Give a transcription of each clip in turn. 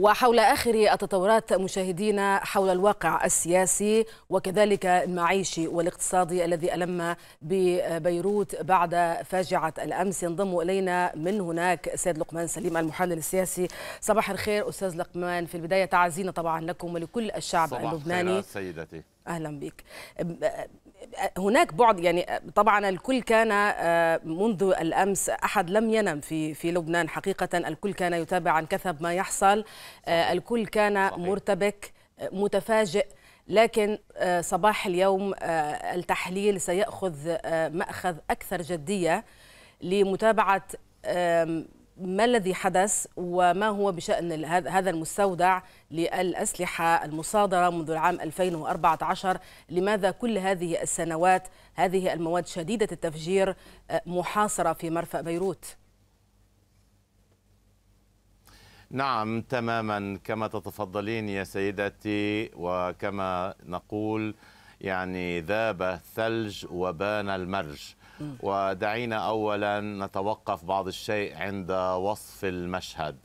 وحول آخر التطورات مشاهدينا حول الواقع السياسي وكذلك المعيشي والاقتصادي الذي ألم ببيروت بعد فاجعة الأمس ينضم إلينا من هناك سيد لقمان سليم المحلل السياسي صباح الخير أستاذ لقمان في البداية تعزينا طبعا لكم ولكل الشعب صباح اللبناني صباح سيدتي أهلا بك هناك بعد يعني طبعا الكل كان آه، منذ الامس احد لم ينم في في لبنان حقيقه الكل كان يتابع عن كثب ما يحصل آه، الكل كان مرتبك متفاجئ لكن آه، صباح اليوم التحليل سيأخذ مأخذ أكثر جدية لمتابعة ما الذي حدث وما هو بشأن هذا المستودع للأسلحة المصادرة منذ العام 2014 لماذا كل هذه السنوات هذه المواد شديدة التفجير آه، محاصرة في مرفأ بيروت؟ نعم تماما كما تتفضلين يا سيدتي وكما نقول يعني ذاب الثلج وبان المرج ودعينا أولا نتوقف بعض الشيء عند وصف المشهد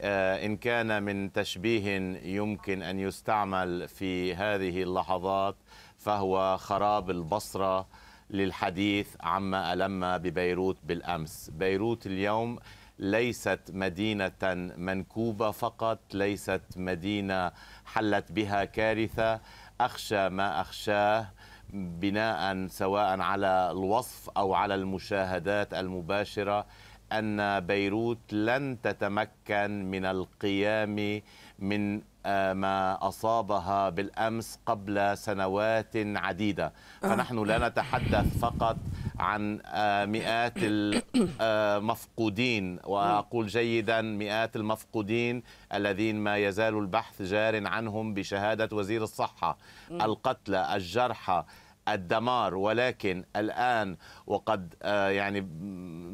آه، إن كان من تشبيه يمكن أن يستعمل في هذه اللحظات فهو خراب البصرة للحديث عما ألم ببيروت بالأمس بيروت اليوم ليست مدينة منكوبة فقط ليست مدينة حلت بها كارثة أخشى ما أخشاه بناء سواء على الوصف او على المشاهدات المباشره ان بيروت لن تتمكن من القيام من آه، ما اصابها بالامس قبل سنوات عديده أه. فنحن لا نتحدث فقط عن آه، مئات المفقودين آه، وأقول جيدا مئات المفقودين الذين ما يزال البحث جار عنهم بشهادة وزير الصحة القتلى الجرحى الدمار ولكن الآن وقد آه، يعني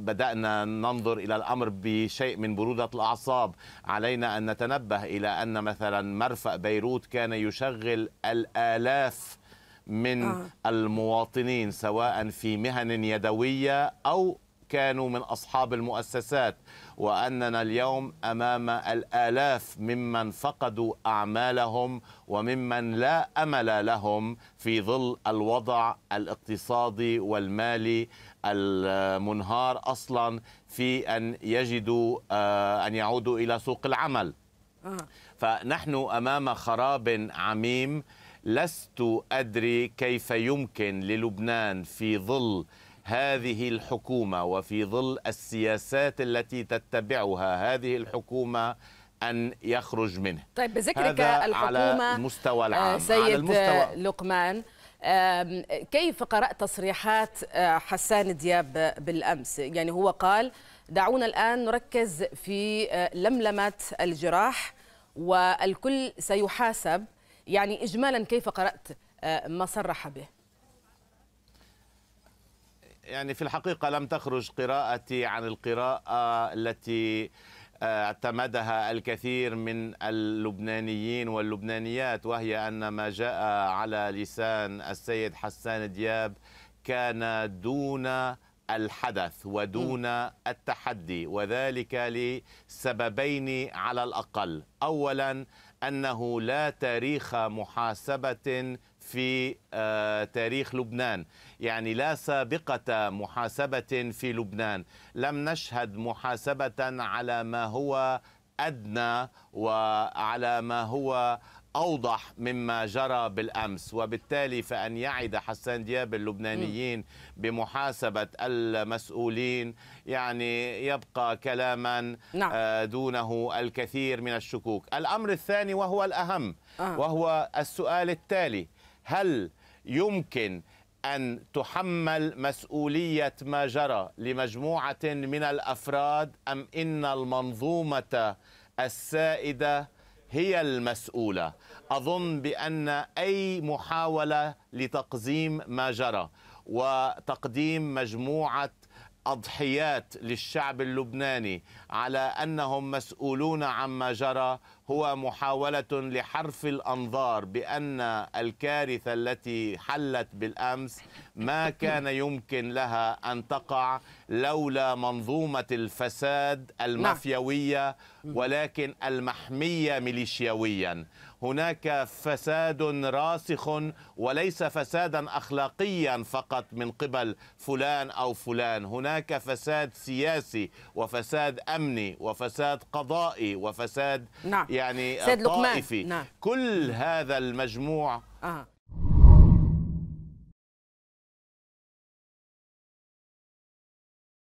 بدأنا ننظر إلى الأمر بشيء من برودة الأعصاب علينا أن نتنبه إلى أن مثلا مرفأ بيروت كان يشغل الآلاف من آه. المواطنين سواء في مهن يدوية أو كانوا من أصحاب المؤسسات وأننا اليوم أمام الآلاف ممن فقدوا أعمالهم وممن لا أمل لهم في ظل الوضع الاقتصادي والمالي المنهار أصلا في أن يجدوا آه، أن يعودوا إلى سوق العمل آه. فنحن أمام خراب عميم لست أدري كيف يمكن للبنان في ظل هذه الحكومة وفي ظل السياسات التي تتبعها هذه الحكومة أن يخرج منه طيب بذكرك الحكومة على المستوى العام آه، سيد على آه، المستوى لقمان كيف قرأت تصريحات آه، حسان دياب بالأمس يعني هو قال دعونا الآن نركز في لملمة الجراح والكل سيحاسب يعني إجمالا كيف قرأت آه، ما صرح به؟ يعني في الحقيقة لم تخرج قراءتي عن القراءة التي آه، اعتمدها الكثير من اللبنانيين واللبنانيات وهي أن ما جاء على لسان السيد حسان دياب كان دون الحدث ودون التحدي وذلك لسببين على الأقل أولا أنه لا تاريخ محاسبة في آه، تاريخ لبنان يعني لا سابقة محاسبة في لبنان لم نشهد محاسبة على ما هو أدنى وعلى ما هو أوضح مما جرى بالأمس وبالتالي فأن يعد حسان دياب اللبنانيين بمحاسبة المسؤولين يعني يبقى كلاما نعم. آه، دونه الكثير من الشكوك الأمر الثاني وهو الأهم آه. وهو السؤال التالي هل يمكن أن تحمل مسؤولية ما جرى لمجموعة من الأفراد أم إن المنظومة السائدة هي المسؤولة أظن بأن أي محاولة لتقزيم ما جرى وتقديم مجموعة أضحيات للشعب اللبناني على أنهم مسؤولون عما جرى هو محاولة لحرف الأنظار بأن الكارثة التي حلت بالأمس ما كان يمكن لها أن تقع لولا منظومة الفساد المافيوية نعم. ولكن المحمية ميليشياويا هناك فساد راسخ وليس فسادا اخلاقيا فقط من قبل فلان او فلان، هناك فساد سياسي وفساد امني وفساد قضائي وفساد نعم. يعني يعني سيد لقمان. نعم. كل هذا المجموع آه.